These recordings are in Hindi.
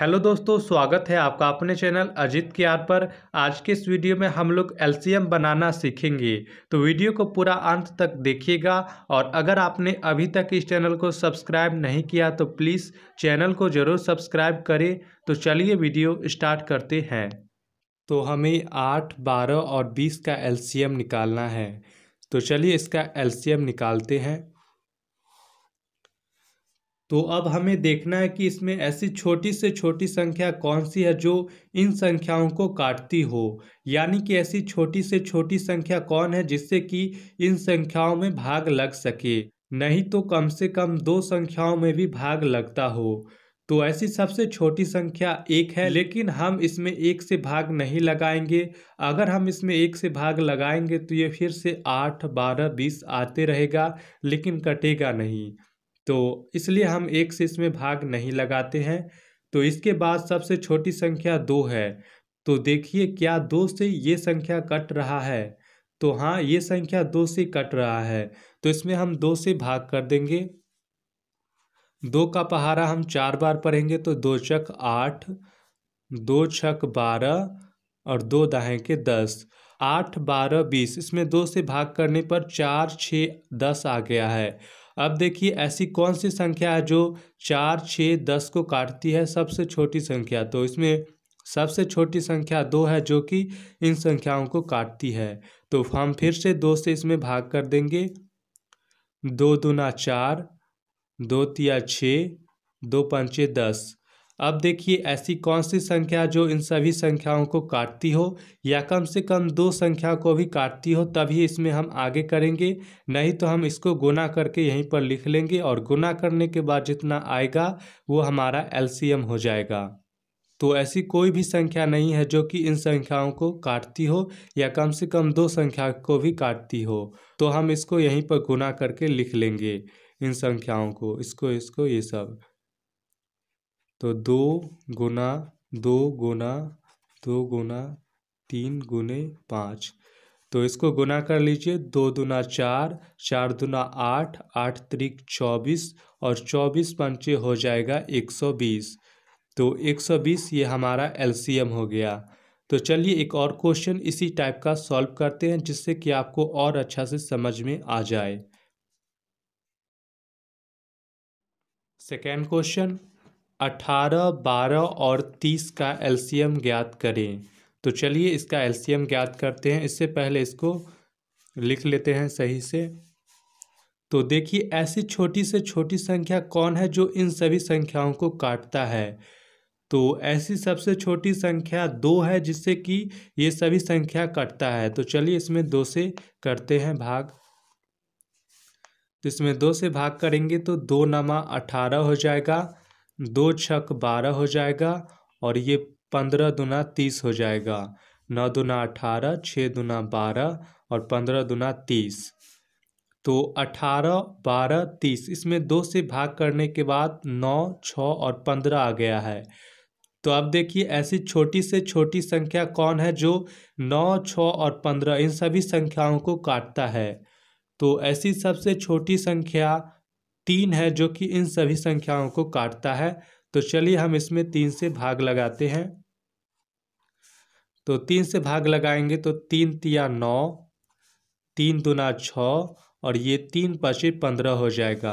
हेलो दोस्तों स्वागत है आपका अपने चैनल अजीत के आर पर आज के इस वीडियो में हम लोग एलसीएम बनाना सीखेंगे तो वीडियो को पूरा अंत तक देखिएगा और अगर आपने अभी तक इस चैनल को सब्सक्राइब नहीं किया तो प्लीज़ चैनल को ज़रूर सब्सक्राइब करें तो चलिए वीडियो स्टार्ट करते हैं तो हमें आठ बारह और बीस का एलसीएम निकालना है तो चलिए इसका एलसीएम निकालते हैं तो अब हमें देखना है कि इसमें ऐसी छोटी से छोटी संख्या कौन सी है जो इन संख्याओं को काटती हो यानी कि ऐसी छोटी से छोटी संख्या कौन है जिससे कि इन संख्याओं में भाग लग सके नहीं तो कम से कम दो संख्याओं में भी भाग लगता हो तो ऐसी सबसे छोटी संख्या एक है लेकिन हम इसमें एक से भाग नहीं लगाएंगे अगर हम इसमें एक से भाग लगाएंगे तो ये फिर से आठ बारह बीस आते रहेगा लेकिन कटेगा नहीं तो इसलिए हम एक से इसमें भाग नहीं लगाते हैं तो इसके बाद सबसे छोटी संख्या दो है तो देखिए क्या दो से ये संख्या कट रहा है तो हाँ ये संख्या दो से कट रहा है तो इसमें हम दो से भाग कर देंगे दो का पहारा हम चार बार पढ़ेंगे तो दो चक आठ दो छक बारह और दो दाहें के दस आठ बारह बीस इसमें दो से भाग करने पर चार छः दस आ गया है अब देखिए ऐसी कौन सी संख्या है जो चार छः दस को काटती है सबसे छोटी संख्या तो इसमें सबसे छोटी संख्या दो है जो कि इन संख्याओं को काटती है तो हम फिर से दो से इसमें भाग कर देंगे दो दूना चार दो तिया छः दो पंचे दस अब देखिए ऐसी कौन सी संख्या जो इन सभी संख्याओं को काटती हो या कम से कम दो संख्या को भी काटती हो तभी इसमें हम आगे करेंगे नहीं तो हम इसको गुना करके यहीं पर लिख लेंगे और गुना करने के बाद जितना आएगा वो हमारा एलसीएम हो जाएगा तो ऐसी कोई भी संख्या नहीं है जो कि इन संख्याओं को काटती हो या कम से कम दो संख्या को भी काटती हो तो हम इसको यहीं पर गुना करके लिख लेंगे इन संख्याओं को इसको इसको ये सब तो दो गुना दो गुना दो गुना तीन गुने पाँच तो इसको गुना कर लीजिए दो दुना चार चार दुना आठ आठ त्रिक चौबीस और चौबीस पंचे हो जाएगा एक सौ बीस तो एक सौ बीस ये हमारा एलसीएम हो गया तो चलिए एक और क्वेश्चन इसी टाइप का सॉल्व करते हैं जिससे कि आपको और अच्छा से समझ में आ जाए सेकेंड क्वेश्चन अठारह बारह और तीस का एलसीएम ज्ञात करें तो चलिए इसका एलसीएम ज्ञात करते हैं इससे पहले इसको लिख लेते हैं सही से तो देखिए ऐसी छोटी से छोटी संख्या कौन है जो इन सभी संख्याओं को काटता है तो ऐसी सबसे छोटी संख्या दो है जिससे कि ये सभी संख्या कटता है तो चलिए इसमें दो से करते हैं भाग तो इसमें दो से भाग करेंगे तो दो नमा अठारह हो जाएगा दो छक बारह हो जाएगा और ये पंद्रह दुना तीस हो जाएगा नौ दुना अठारह छः दुना बारह और पंद्रह दुना तीस तो अठारह बारह तीस इसमें दो से भाग करने के बाद नौ छः और पंद्रह आ गया है तो अब देखिए ऐसी छोटी से छोटी संख्या कौन है जो नौ छः और पंद्रह इन सभी संख्याओं को काटता है तो ऐसी सबसे छोटी संख्या तीन है जो कि इन सभी संख्याओं को काटता है तो चलिए हम इसमें तीन से भाग लगाते हैं तो तीन से भाग लगाएंगे तो तीन तिया नौ तीन दुना छ और ये तीन पचे पंद्रह हो जाएगा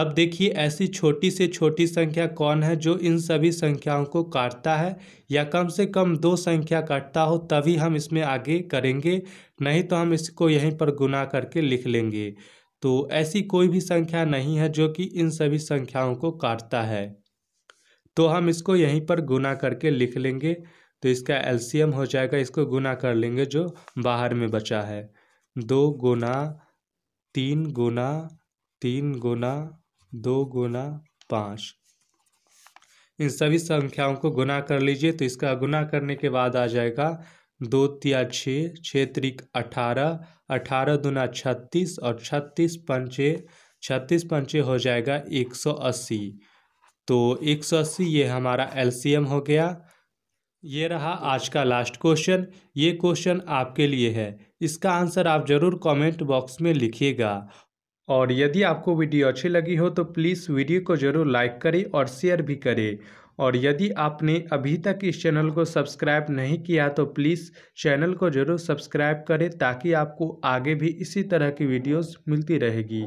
अब देखिए ऐसी छोटी से छोटी संख्या कौन है जो इन सभी संख्याओं को काटता है या कम से कम दो संख्या काटता हो तभी हम इसमें आगे करेंगे नहीं तो हम इसको यहीं पर गुना करके लिख लेंगे तो ऐसी कोई भी संख्या नहीं है जो कि इन सभी संख्याओं को काटता है तो हम इसको यहीं पर गुना करके लिख लेंगे तो इसका एल्सीयम हो जाएगा इसको गुना कर लेंगे जो बाहर में बचा है दो गुना तीन गुना तीन गुना दो गुना पाँच इन सभी संख्याओं को गुना कर लीजिए तो इसका गुना करने के बाद आ जाएगा दो तिया छः छः त्रिक अठारह अठारह दुना छत्तीस और छत्तीस पंचे छत्तीस पंचे हो जाएगा एक सौ अस्सी तो एक सौ अस्सी ये हमारा एलसीएम हो गया ये रहा आज का लास्ट क्वेश्चन ये क्वेश्चन आपके लिए है इसका आंसर आप ज़रूर कमेंट बॉक्स में लिखिएगा और यदि आपको वीडियो अच्छी लगी हो तो प्लीज़ वीडियो को ज़रूर लाइक करें और शेयर भी करें और यदि आपने अभी तक इस चैनल को सब्सक्राइब नहीं किया तो प्लीज़ चैनल को ज़रूर सब्सक्राइब करें ताकि आपको आगे भी इसी तरह की वीडियोस मिलती रहेगी